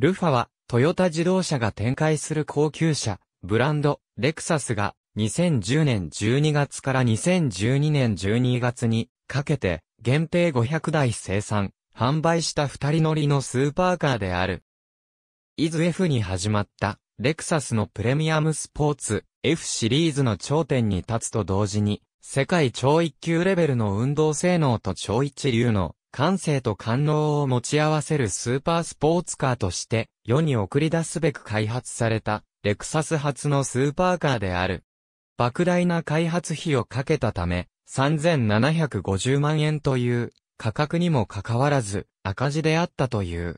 ルファは、トヨタ自動車が展開する高級車、ブランド、レクサスが、2010年12月から2012年12月にかけて、限定500台生産、販売した二人乗りのスーパーカーである。イズ F に始まった、レクサスのプレミアムスポーツ、F シリーズの頂点に立つと同時に、世界超一級レベルの運動性能と超一流の感性と感能を持ち合わせるスーパースポーツカーとして世に送り出すべく開発されたレクサス発のスーパーカーである。莫大な開発費をかけたため3750万円という価格にもかかわらず赤字であったという。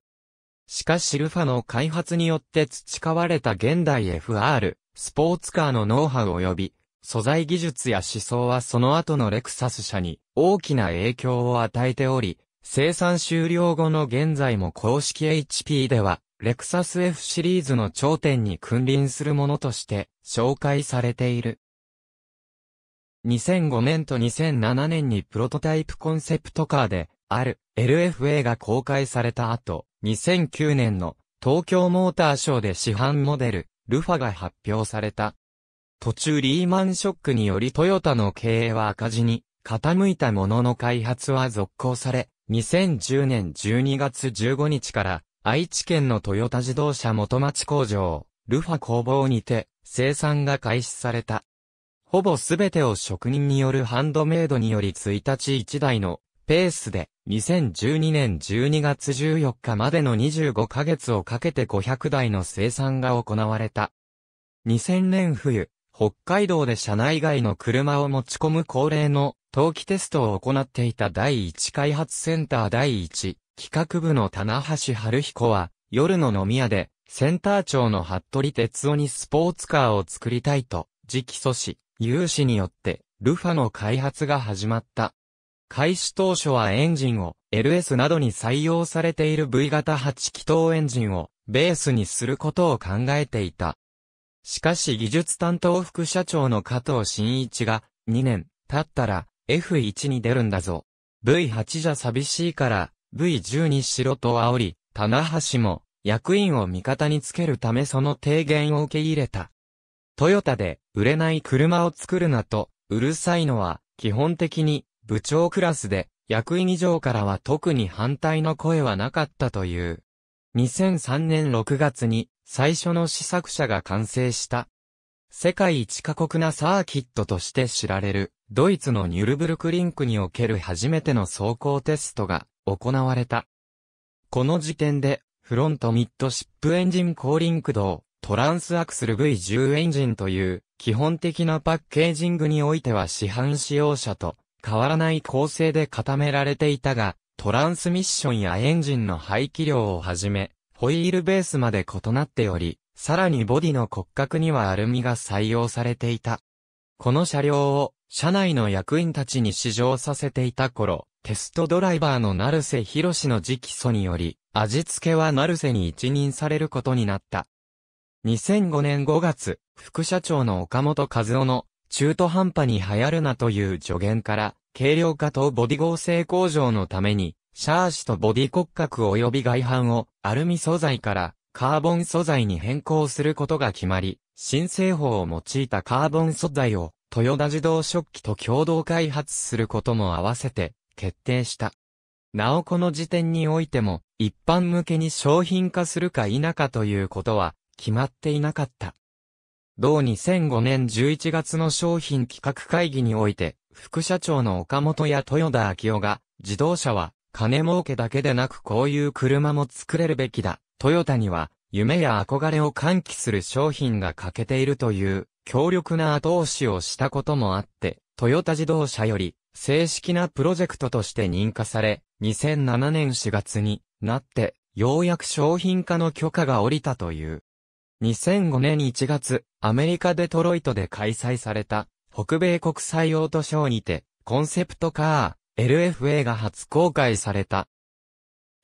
しかしルファの開発によって培われた現代 FR、スポーツカーのノウハウ及び、素材技術や思想はその後のレクサス社に大きな影響を与えており、生産終了後の現在も公式 HP では、レクサス F シリーズの頂点に君臨するものとして紹介されている。2005年と2007年にプロトタイプコンセプトカーである LFA が公開された後、2009年の東京モーターショーで市販モデル、ルファが発表された。途中リーマンショックによりトヨタの経営は赤字に傾いたものの開発は続行され、2010年12月15日から愛知県のトヨタ自動車元町工場、ルファ工房にて生産が開始された。ほぼすべてを職人によるハンドメイドにより1日1台のペースで2012年12月14日までの25ヶ月をかけて500台の生産が行われた。2000年冬、北海道で車内外の車を持ち込む恒例の冬季テストを行っていた第1開発センター第1企画部の棚橋春彦は、夜の飲み屋で、センター長の服部哲夫にスポーツカーを作りたいと、直訴し、有志によって、ルファの開発が始まった。開始当初はエンジンを LS などに採用されている V 型8気筒エンジンをベースにすることを考えていた。しかし技術担当副社長の加藤新一が2年経ったら F1 に出るんだぞ。V8 じゃ寂しいから、V10 にしろと煽り、棚橋も、役員を味方につけるためその提言を受け入れた。トヨタで、売れない車を作るなと、うるさいのは、基本的に、部長クラスで、役員以上からは特に反対の声はなかったという。2003年6月に、最初の試作車が完成した。世界一過酷なサーキットとして知られる。ドイツのニュルブルクリンクにおける初めての走行テストが行われた。この時点で、フロントミッドシップエンジン後輪駆動、トランスアクスル V10 エンジンという、基本的なパッケージングにおいては市販使用車と変わらない構成で固められていたが、トランスミッションやエンジンの排気量をはじめ、ホイールベースまで異なっており、さらにボディの骨格にはアルミが採用されていた。この車両を社内の役員たちに試乗させていた頃、テストドライバーの成瀬博の直訴により、味付けは成瀬に一任されることになった。2005年5月、副社長の岡本和夫の、中途半端に流行るなという助言から、軽量化とボディ合成工場のために、シャーシとボディ骨格及び外反をアルミ素材からカーボン素材に変更することが決まり、新製法を用いたカーボン素材を豊田自動食器と共同開発することも合わせて決定した。なおこの時点においても、一般向けに商品化するか否かということは決まっていなかった。同2005年11月の商品企画会議において、副社長の岡本や豊田昭夫が、自動車は金儲けだけでなくこういう車も作れるべきだ。トヨタには夢や憧れを喚起する商品が欠けているという強力な後押しをしたこともあって、トヨタ自動車より正式なプロジェクトとして認可され、2007年4月になって、ようやく商品化の許可が下りたという。2005年1月、アメリカデトロイトで開催された、北米国際オートショーにて、コンセプトカー、LFA が初公開された。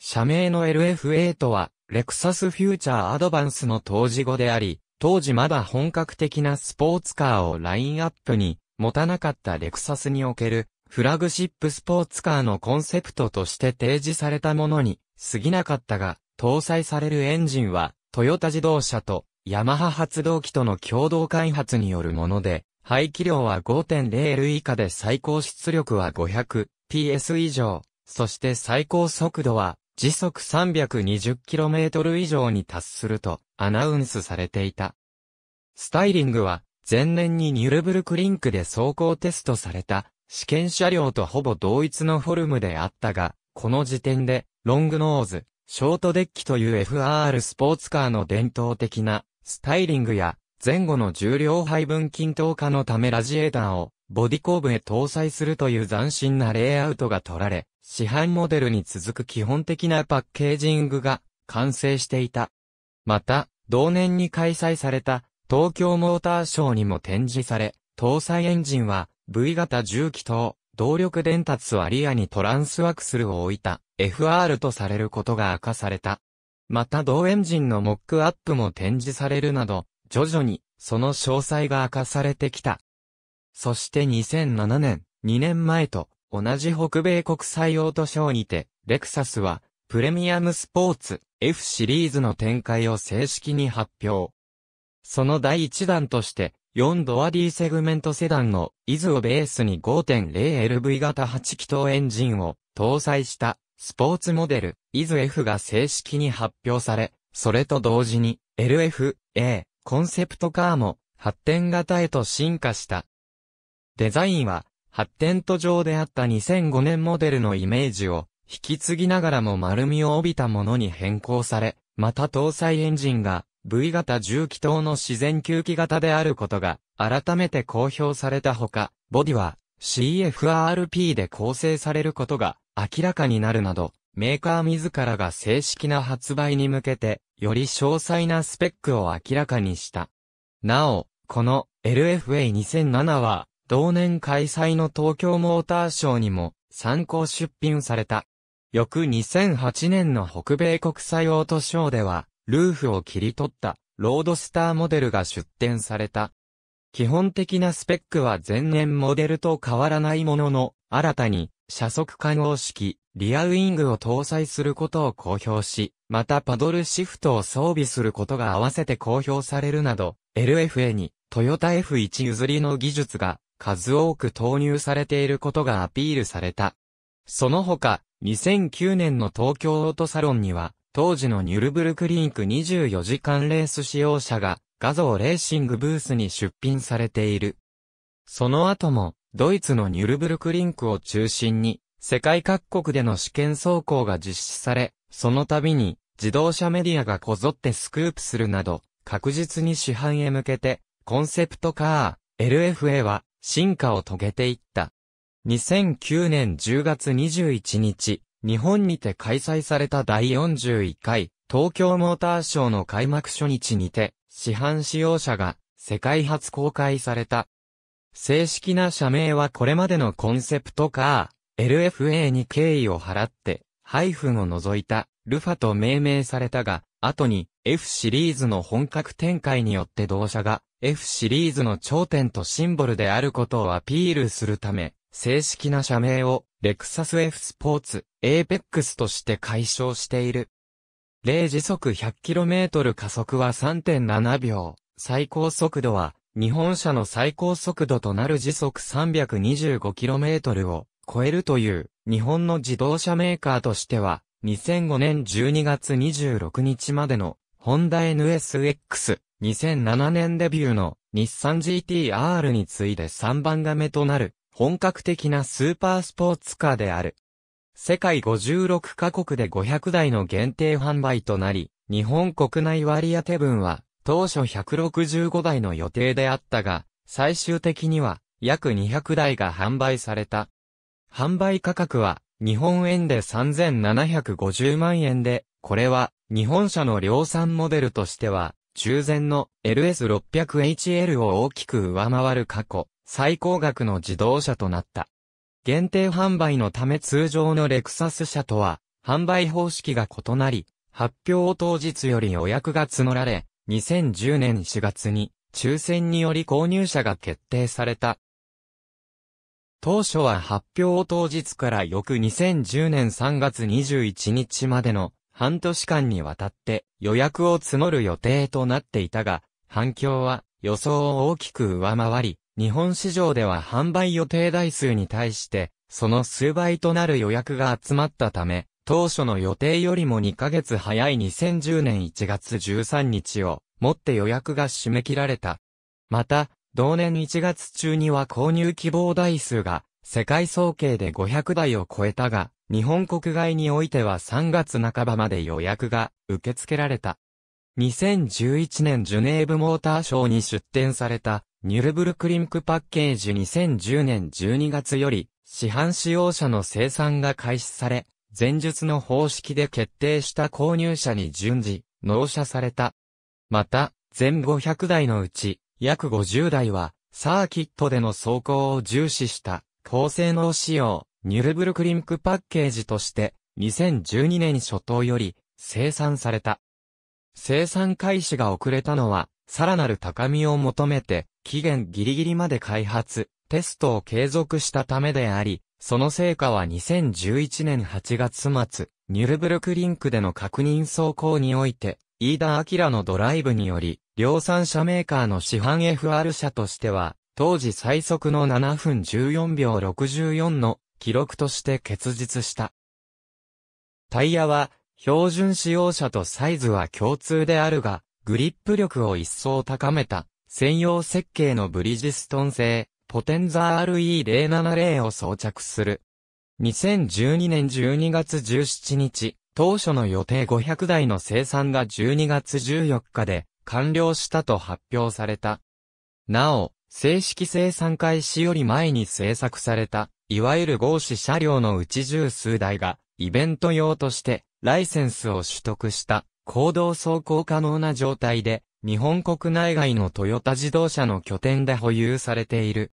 社名の LFA とは、レクサスフューチャーアドバンスの当時語であり、当時まだ本格的なスポーツカーをラインアップに持たなかったレクサスにおけるフラグシップスポーツカーのコンセプトとして提示されたものに過ぎなかったが、搭載されるエンジンはトヨタ自動車とヤマハ発動機との共同開発によるもので、排気量は 5.0L 以下で最高出力は 500PS 以上、そして最高速度は時速 320km 以上に達するとアナウンスされていた。スタイリングは前年にニュルブルクリンクで走行テストされた試験車両とほぼ同一のフォルムであったが、この時点でロングノーズ、ショートデッキという FR スポーツカーの伝統的なスタイリングや前後の重量配分均等化のためラジエーターをボディ後部へ搭載するという斬新なレイアウトが取られ、市販モデルに続く基本的なパッケージングが完成していた。また、同年に開催された東京モーターショーにも展示され、搭載エンジンは V 型重機と動力伝達割合にトランスワクスルを置いた FR とされることが明かされた。また同エンジンのモックアップも展示されるなど、徐々に、その詳細が明かされてきた。そして2007年、2年前と、同じ北米国際オートショーにて、レクサスは、プレミアムスポーツ F シリーズの展開を正式に発表。その第1弾として、4ドアディセグメントセダンの、イズをベースに 5.0LV 型8気筒エンジンを搭載したスポーツモデル、イズ F が正式に発表され、それと同時に、LF、A、コンセプトカーも発展型へと進化した。デザインは発展途上であった2005年モデルのイメージを引き継ぎながらも丸みを帯びたものに変更され、また搭載エンジンが V 型重気筒の自然吸気型であることが改めて公表されたほか、ボディは CFRP で構成されることが明らかになるなど、メーカー自らが正式な発売に向けて、より詳細なスペックを明らかにした。なお、この LFA2007 は、同年開催の東京モーターショーにも参考出品された。翌2008年の北米国際オートショーでは、ルーフを切り取ったロードスターモデルが出展された。基本的なスペックは前年モデルと変わらないものの、新たに車速感応式、リアウィングを搭載することを公表し、またパドルシフトを装備することが合わせて公表されるなど、LFA にトヨタ F1 譲りの技術が数多く投入されていることがアピールされた。その他、2009年の東京オートサロンには、当時のニュルブルクリンク24時間レース使用者が、画像レーシングブースに出品されている。その後も、ドイツのニュルブルクリンクを中心に、世界各国での試験走行が実施され、その度に自動車メディアがこぞってスクープするなど、確実に市販へ向けて、コンセプトカー、LFA は進化を遂げていった。2009年10月21日、日本にて開催された第41回東京モーターショーの開幕初日にて、市販使用車が世界初公開された正式な社名はこれまでのコンセプトカー、LFA に敬意を払って、ハイフンを除いた、ルファと命名されたが、後に F シリーズの本格展開によって同社が F シリーズの頂点とシンボルであることをアピールするため、正式な社名をレクサス F スポーツ、APEX として解消している。0時速 100km 加速は3.7秒、最高速度は日本車の最高速度となる時速 325km を超えるという日本の自動車メーカーとしては2005年12月26日までのホンダ NSX、2007年デビューの日産 GTR に次いで3番が目となる本格的なスーパースポーツカーである。世界56カ国で500台の限定販売となり、日本国内割当分は当初165台の予定であったが、最終的には約200台が販売された。販売価格は日本円で3750万円で、これは日本車の量産モデルとしては、従前の LS600HL を大きく上回る過去、最高額の自動車となった。限定販売のため通常のレクサス車とは、販売方式が異なり、発表当日より予約が募られ、2010年4月に抽選により購入者が決定された。当初は発表当日から翌2010年3月21日までの半年間にわたって予約を募る予定となっていたが、反響は予想を大きく上回り、日本市場では販売予定台数に対して、その数倍となる予約が集まったため、当初の予定よりも2ヶ月早い2010年1月13日をもって予約が締め切られた。また、同年1月中には購入希望台数が世界総計で500台を超えたが、日本国外においては3月半ばまで予約が受け付けられた。2011年ジュネーブモーターショーに出展されたニュルブルクリンクパッケージ2010年12月より市販使用車の生産が開始され、前述の方式で決定した購入者に順次、納車された。また、全500台のうち、約50台は、サーキットでの走行を重視した、高性能仕様、ニュルブルクリンクパッケージとして、2012年初頭より、生産された。生産開始が遅れたのは、さらなる高みを求めて、期限ギリギリまで開発、テストを継続したためであり、その成果は2011年8月末、ニュルブルクリンクでの確認走行において、飯田明のドライブにより、量産車メーカーの市販 FR 車としては、当時最速の7分14秒64の記録として結実した。タイヤは、標準使用車とサイズは共通であるが、グリップ力を一層高めた、専用設計のブリジストン製、ポテンザ RE070 を装着する。2012年12月17日、当初の予定500台の生産が12月14日で完了したと発表された。なお、正式生産開始より前に制作された、いわゆる合資車両のうち十数台が、イベント用としてライセンスを取得した行動走行可能な状態で、日本国内外のトヨタ自動車の拠点で保有されている。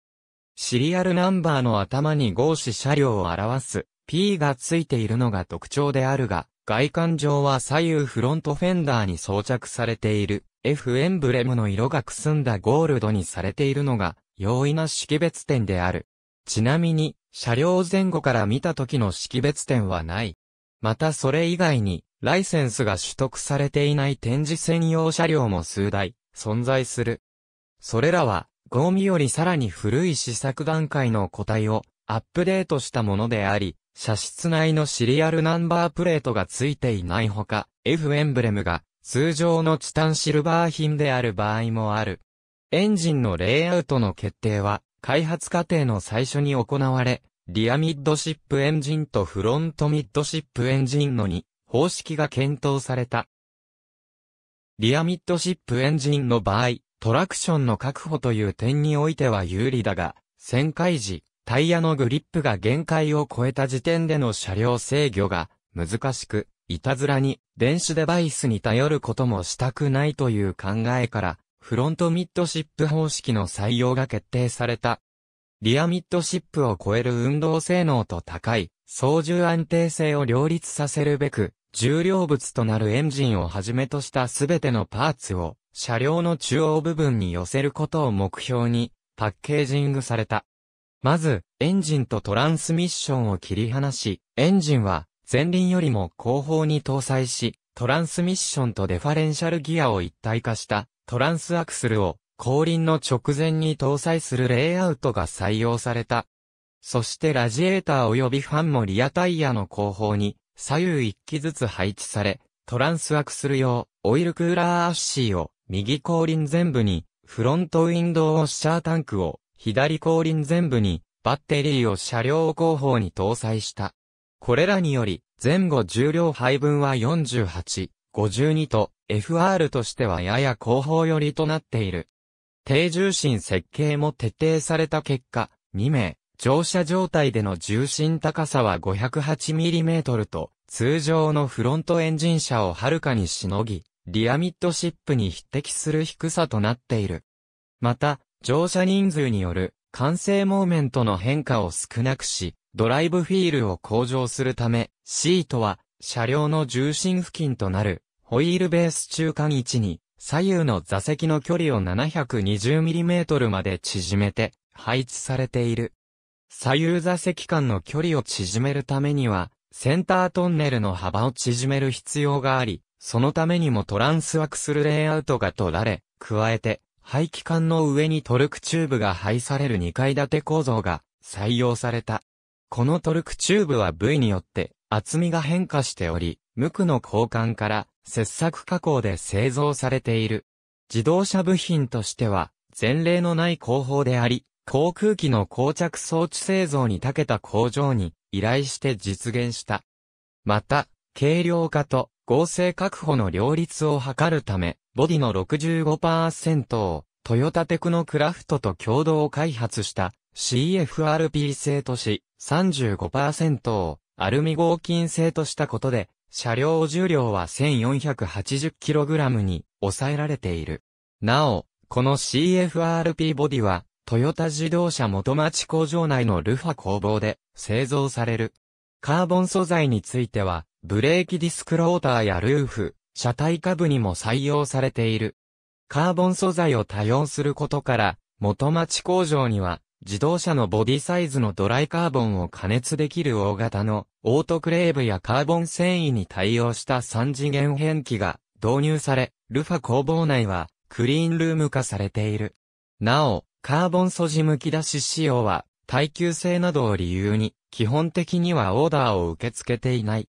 シリアルナンバーの頭に合子車両を表す P がついているのが特徴であるが、外観上は左右フロントフェンダーに装着されている F エンブレムの色がくすんだゴールドにされているのが容易な識別点である。ちなみに、車両前後から見た時の識別点はない。またそれ以外に、ライセンスが取得されていない展示専用車両も数台存在する。それらは、ゴミよりさらに古い試作段階の個体をアップデートしたものであり、車室内のシリアルナンバープレートが付いていないほか、F エンブレムが通常のチタンシルバー品である場合もある。エンジンのレイアウトの決定は、開発過程の最初に行われ、リアミッドシップエンジンとフロントミッドシップエンジンの2方式が検討された。リアミッドシップエンジンの場合、トラクションの確保という点においては有利だが、旋回時、タイヤのグリップが限界を超えた時点での車両制御が難しく、いたずらに電子デバイスに頼ることもしたくないという考えから、フロントミッドシップ方式の採用が決定された。リアミッドシップを超える運動性能と高い操縦安定性を両立させるべく、重量物となるエンジンをはじめとしたすべてのパーツを車両の中央部分に寄せることを目標に、パッケージングされた。まず、エンジンとトランスミッションを切り離し、エンジンは、前輪よりも後方に搭載し、トランスミッションとデファレンシャルギアを一体化した、トランスアクスルを、後輪の直前に搭載するレイアウトが採用された。そしてラジエーター及びファンもリアタイヤの後方に、左右一機ずつ配置され、トランスアクスル用、オイルクーラーアッシーを、右後輪全部に、フロントウィンドウオッシャータンクを、左後輪全部に、バッテリーを車両後方に搭載した。これらにより、前後重量配分は48、52と、FR としてはやや後方寄りとなっている。低重心設計も徹底された結果、2名、乗車状態での重心高さは 508mm と、通常のフロントエンジン車をはるかにしのぎ、リアミッドシップに匹敵する低さとなっている。また、乗車人数による完成モーメントの変化を少なくし、ドライブフィールを向上するため、シートは車両の重心付近となるホイールベース中間位置に左右の座席の距離を 720mm まで縮めて配置されている。左右座席間の距離を縮めるためには、センタートンネルの幅を縮める必要があり、そのためにもトランスワクるレイアウトが取られ、加えて、排気管の上にトルクチューブが配される2階建て構造が採用された。このトルクチューブは部位によって厚みが変化しており、無垢の交換から切削加工で製造されている。自動車部品としては前例のない工法であり、航空機の膠着装置製造に長けた工場に依頼して実現した。また、軽量化と合成確保の両立を図るため、ボディの65%を、トヨタテクノクラフトと共同開発した CFRP 製とし、35%をアルミ合金製としたことで、車両重量は 1480kg に抑えられている。なお、この CFRP ボディは、トヨタ自動車元町工場内のルファ工房で製造される。カーボン素材については、ブレーキディスクローターやルーフ、車体下部にも採用されている。カーボン素材を多用することから、元町工場には、自動車のボディサイズのドライカーボンを加熱できる大型のオートクレーブやカーボン繊維に対応した3次元変器が導入され、ルファ工房内はクリーンルーム化されている。なお、カーボン素地剥き出し仕様は耐久性などを理由に基本的にはオーダーを受け付けていない。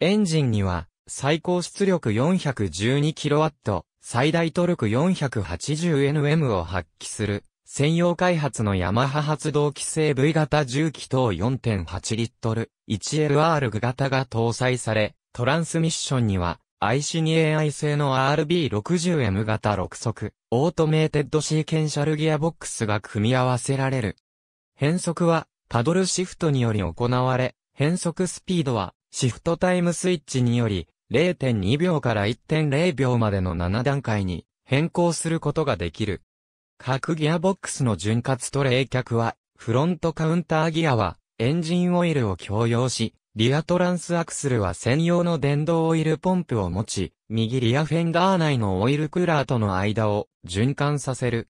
エンジンには、最高出力 412kW、最大トルク 480Nm を発揮する、専用開発のヤマハ発動機製 V 型重機等4.8リットル 1LR 型が搭載され、トランスミッションには IC2AI 製の RB60M 型6速、オートメーテッドシーケンシャルギアボックスが組み合わせられる。変速はパドルシフトにより行われ、変速スピードはシフトタイムスイッチにより、0.2秒から1.0秒までの7段階に変更することができる。各ギアボックスの潤滑と冷却は、フロントカウンターギアはエンジンオイルを共用し、リアトランスアクスルは専用の電動オイルポンプを持ち、右リアフェンダー内のオイルクーラーとの間を循環させる。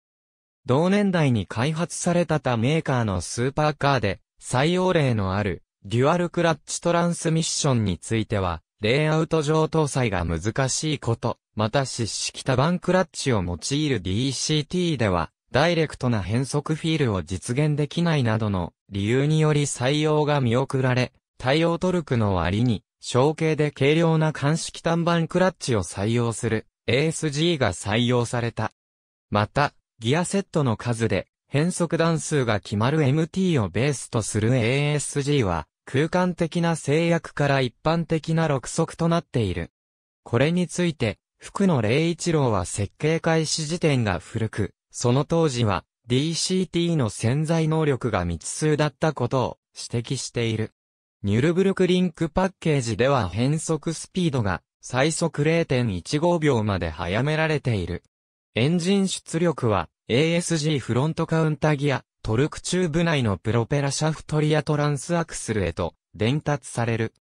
同年代に開発された他メーカーのスーパーカーで採用例のあるデュアルクラッチトランスミッションについては、レイアウト上搭載が難しいこと、また湿式多番クラッチを用いる d c t では、ダイレクトな変速フィールを実現できないなどの理由により採用が見送られ、対応トルクの割に、小型で軽量な乾式単板クラッチを採用する ASG が採用された。また、ギアセットの数で変速段数が決まる MT をベースとする ASG は、空間的な制約から一般的な六足となっている。これについて、福野霊一郎は設計開始時点が古く、その当時は DCT の潜在能力が未知数だったことを指摘している。ニュルブルクリンクパッケージでは変速スピードが最速0.15秒まで早められている。エンジン出力は ASG フロントカウンタギアトルクチューブ内のプロペラシャフトリアトランスアクスルへと伝達される。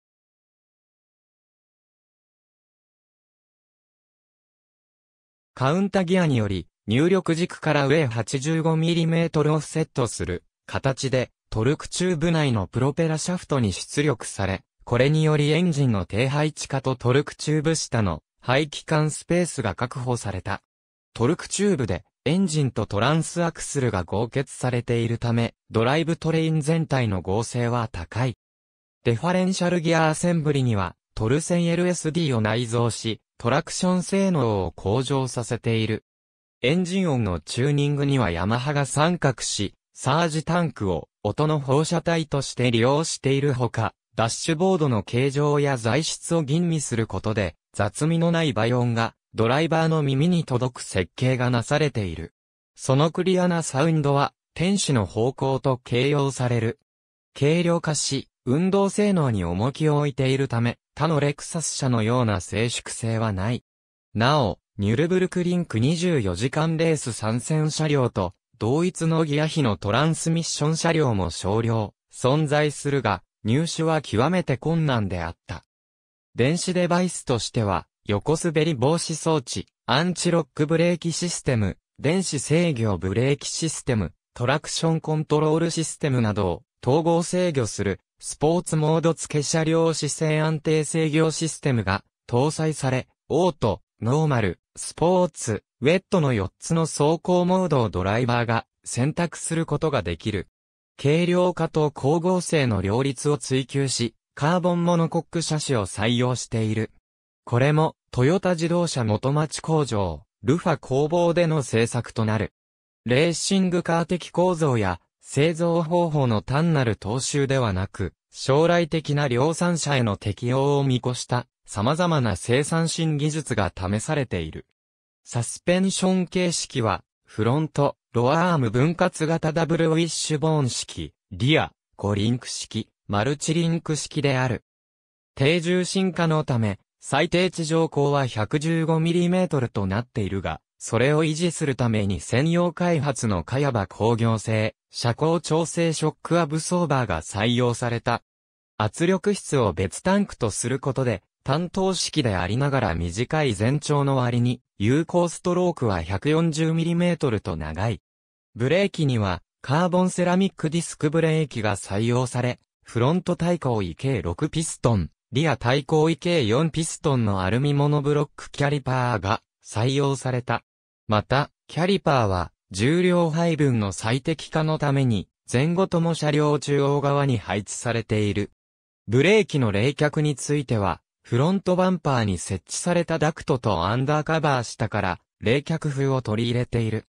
カウンタギアにより入力軸から上 85mm オフセットする形でトルクチューブ内のプロペラシャフトに出力され、これによりエンジンの低配置下とトルクチューブ下の排気管スペースが確保された。トルクチューブでエンジンとトランスアクスルが合結されているため、ドライブトレイン全体の合成は高い。デファレンシャルギアアセンブリには、トルセン LSD を内蔵し、トラクション性能を向上させている。エンジン音のチューニングにはヤマハが参画し、サージタンクを音の放射体として利用しているほか、ダッシュボードの形状や材質を吟味することで、雑味のない倍音がドライバーの耳に届く設計がなされている。そのクリアなサウンドは、天使の方向と形容される。軽量化し、運動性能に重きを置いているため、他のレクサス車のような静粛性はない。なお、ニュルブルクリンク24時間レース参戦車両と、同一のギア比のトランスミッション車両も少量、存在するが、入手は極めて困難であった。電子デバイスとしては、横滑り防止装置、アンチロックブレーキシステム、電子制御ブレーキシステム、トラクションコントロールシステムなどを統合制御するスポーツモード付け車両姿勢安定制御システムが搭載され、オート、ノーマル、スポーツ、ウェットの4つの走行モードをドライバーが選択することができる。軽量化と光合成の両立を追求し、カーボンモノコック車種を採用している。これもトヨタ自動車元町工場、ルファ工房での製作となる。レーシングカー的構造や製造方法の単なる踏襲ではなく、将来的な量産車への適用を見越した様々な生産新技術が試されている。サスペンション形式は、フロント、ロアアーム分割型ダブルウィッシュボーン式、リア、5リンク式、マルチリンク式である。低重心化のため、最低地上高は 115mm となっているが、それを維持するために専用開発のカヤバ工業製、車高調整ショックアブソーバーが採用された。圧力室を別タンクとすることで、単等式でありながら短い全長の割に、有効ストロークは 140mm と長い。ブレーキには、カーボンセラミックディスクブレーキが採用され、フロント対抗池計6ピストン、リア対抗位計4ピストンのアルミモノブロックキャリパーが採用された。また、キャリパーは重量配分の最適化のために前後とも車両中央側に配置されている。ブレーキの冷却については、フロントバンパーに設置されたダクトとアンダーカバー下から冷却風を取り入れている。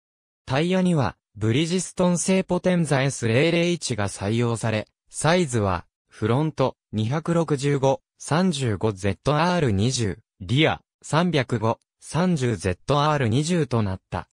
タイヤにはブリジストン製ポテンザ S001 が採用され、サイズはフロント265、35ZR20、リア、305、30ZR20 となった。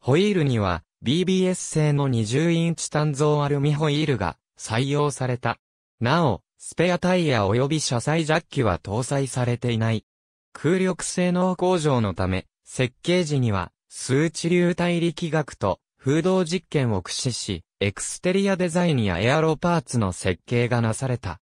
ホイールには BBS 製の20インチ単造アルミホイールが採用された。なお、スペアタイヤ及び車載ジャッキは搭載されていない。空力性能向上のため、設計時には数値流体力学と風洞実験を駆使し、エクステリアデザインやエアロパーツの設計がなされた。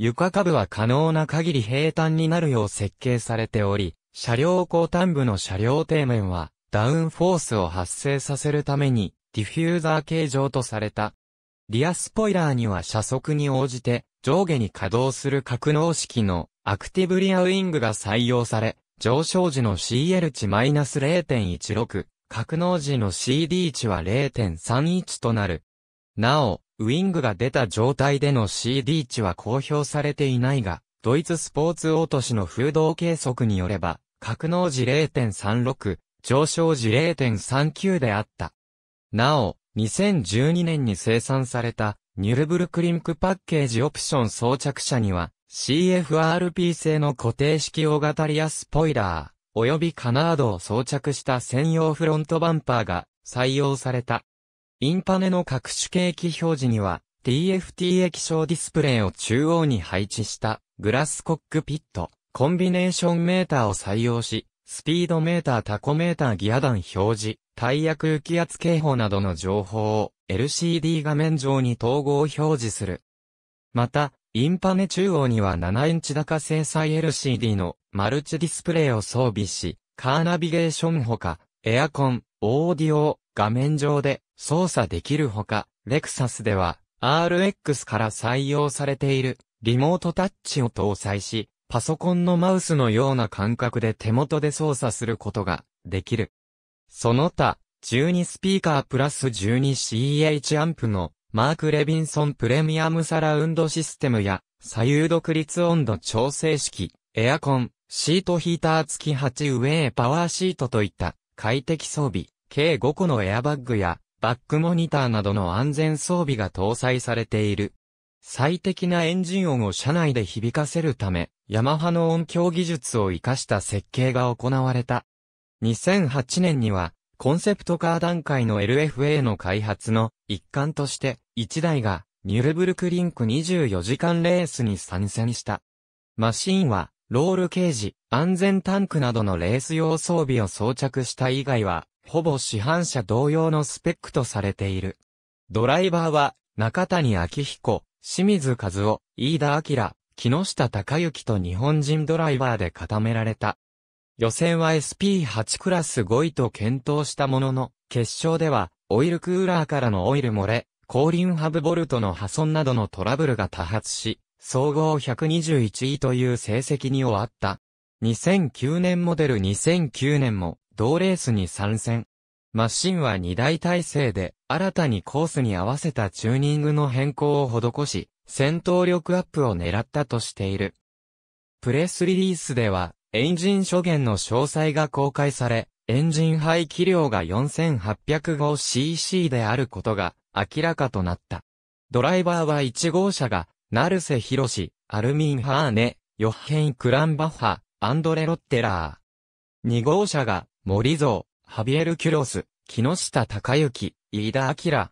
床下部は可能な限り平坦になるよう設計されており、車両後端部の車両底面はダウンフォースを発生させるためにディフューザー形状とされた。リアスポイラーには車速に応じて上下に稼働する格納式のアクティブリアウィングが採用され、上昇時の CL 値マイナス -0.16、格納時の CD 値は0.31となる。なお、ウィングが出た状態での CD 値は公表されていないが、ドイツスポーツ落としの風洞計測によれば、格納時0.36、上昇時0.39であった。なお、2012年に生産された、ニュルブルクリンクパッケージオプション装着車には、CFRP 製の固定式大型リアスポイラー、及びカナードを装着した専用フロントバンパーが採用された。インパネの各種景気表示には、TFT 液晶ディスプレイを中央に配置したグラスコックピット、コンビネーションメーターを採用し、スピードメーター、タコメーター、ギア弾表示、タイヤ空気圧警報などの情報を LCD 画面上に統合表示する。また、インパネ中央には7インチ高精細 LCD のマルチディスプレイを装備し、カーナビゲーションほか、エアコン、オーディオ画面上で操作できるほか、レクサスでは RX から採用されているリモートタッチを搭載し、パソコンのマウスのような感覚で手元で操作することができる。その他、12スピーカープラス 12CH アンプのマーク・レビンソンプレミアムサラウンドシステムや左右独立温度調整式、エアコン、シートヒーター付き8ウェイパワーシートといった快適装備、計5個のエアバッグやバックモニターなどの安全装備が搭載されている。最適なエンジン音を車内で響かせるため、ヤマハの音響技術を活かした設計が行われた。2008年には、コンセプトカー段階の LFA の開発の一環として、1台がニュルブルクリンク24時間レースに参戦した。マシーンは、ロールケージ、安全タンクなどのレース用装備を装着した以外は、ほぼ市販車同様のスペックとされている。ドライバーは、中谷昭彦、清水和夫、飯田明、木下隆之と日本人ドライバーで固められた。予選は SP8 クラス5位と検討したものの、決勝では、オイルクーラーからのオイル漏れ、後輪ハブボルトの破損などのトラブルが多発し、総合121位という成績に終わった。2009年モデル2009年も同レースに参戦。マシンは2台体制で、新たにコースに合わせたチューニングの変更を施し、戦闘力アップを狙ったとしている。プレスリリースでは、エンジン諸言の詳細が公開され、エンジン排気量が 4805cc であることが明らかとなった。ドライバーは1号車が、成瀬博シ、アルミン・ハーネ、ヨッヘン・クランバッハ、アンドレ・ロッテラー。2号車が、森蔵、ハビエル・キュロス、木下隆之、飯田明。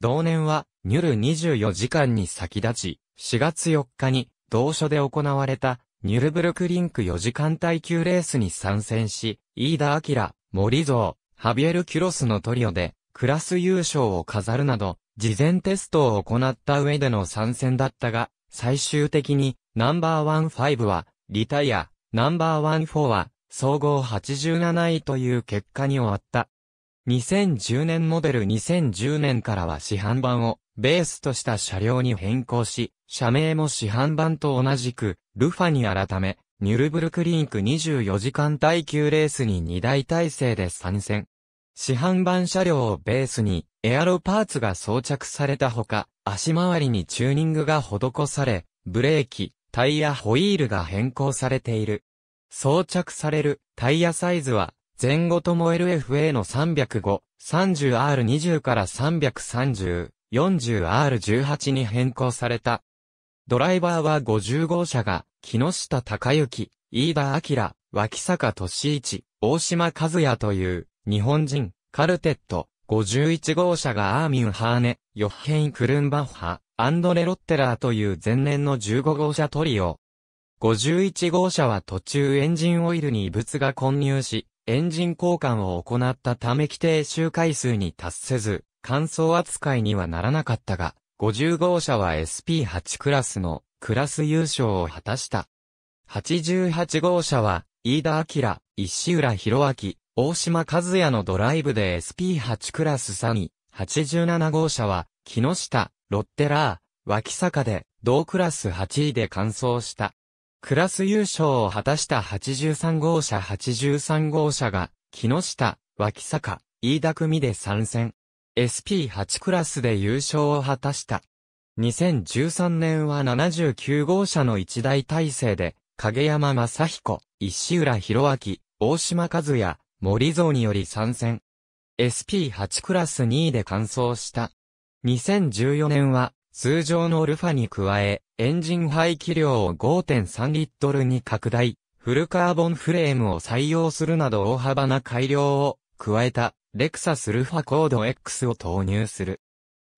同年は、ニュル24時間に先立ち、4月4日に、同所で行われた、ニュルブルクリンク4時間耐久レースに参戦し、飯田明、森蔵、ハビエル・キュロスのトリオで、クラス優勝を飾るなど、事前テストを行った上での参戦だったが、最終的に、ナンバーワンファイブは、リタイア、ナンバーワンフォーは、総合87位という結果に終わった。2010年モデル2010年からは市販版をベースとした車両に変更し、社名も市販版と同じく、ルファに改め、ニュルブルクリンク24時間耐久レースに2台体制で参戦。市販版車両をベースに、エアロパーツが装着されたほか、足回りにチューニングが施され、ブレーキ、タイヤホイールが変更されている。装着されるタイヤサイズは前後とも LFA の305、30R20 から330、40R18 に変更された。ドライバーは50号車が木下隆之、飯田明、脇坂俊一、大島和也という日本人、カルテット、51号車がアーミン・ハーネ、ヨッヘイン・クルンバッハ、アンドレ・ロッテラーという前年の15号車トリオ。51号車は途中エンジンオイルに異物が混入し、エンジン交換を行ったため規定周回数に達せず、乾燥扱いにはならなかったが、50号車は SP8 クラスのクラス優勝を果たした。88号車は、飯田明、石浦博明、大島和也のドライブで SP8 クラス3位、87号車は、木下、ロッテラー、脇坂で、同クラス8位で完走した。クラス優勝を果たした83号車83号車が、木下、脇坂、飯田組で参戦。SP8 クラスで優勝を果たした。2013年は79号車の一大体制で、影山正彦、石浦博明、大島和也、森蔵により参戦。SP8 クラス2位で完走した。2014年は通常のルファに加え、エンジン排気量を5.3リットルに拡大、フルカーボンフレームを採用するなど大幅な改良を加えた、レクサスルファコード X を投入する。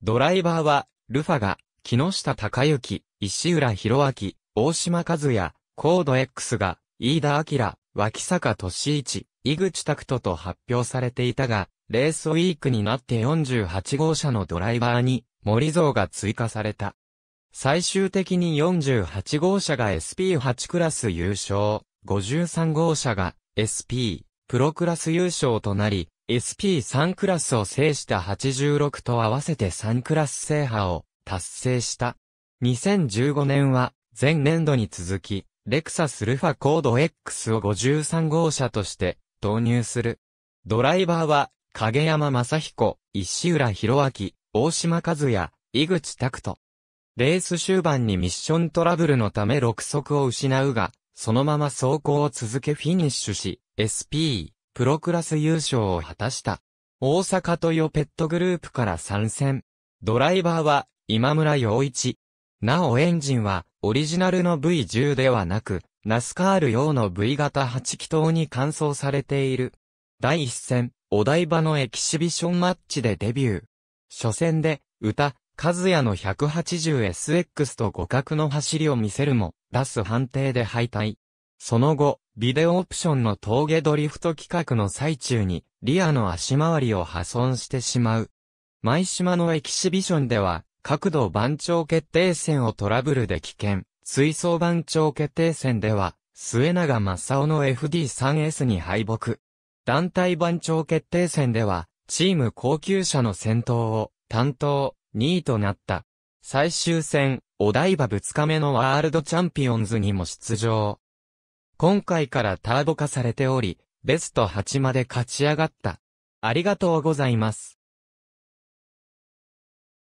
ドライバーは、ルファが、木下隆之、石浦博明、大島和也、コード X が、飯田明、脇坂俊一、井口拓人と発表されていたが、レースウィークになって48号車のドライバーに森像が追加された。最終的に48号車が SP8 クラス優勝、53号車が SP、プロクラス優勝となり、SP3 クラスを制した86と合わせて3クラス制覇を達成した。2015年は前年度に続き、レクサスルファコード X を53号車として導入する。ドライバーは影山正彦、石浦博明、大島和也、井口拓人。レース終盤にミッショントラブルのため6足を失うが、そのまま走行を続けフィニッシュし、SP、プロクラス優勝を果たした。大阪トヨペットグループから参戦。ドライバーは、今村洋一。なおエンジンは、オリジナルの V10 ではなく、ナスカール用の V 型8気筒に換装されている。第1戦、お台場のエキシビションマッチでデビュー。初戦で、歌、和也の 180SX と互角の走りを見せるも、ラス判定で敗退。その後、ビデオオプションの峠ドリフト企画の最中に、リアの足回りを破損してしまう。舞島のエキシビションでは、角度番長決定戦をトラブルで危険。水槽番長決定戦では、末永正夫の FD3S に敗北。団体番長決定戦では、チーム高級車の先頭を担当2位となった。最終戦、お台場2日目のワールドチャンピオンズにも出場。今回からターボ化されており、ベスト8まで勝ち上がった。ありがとうございます。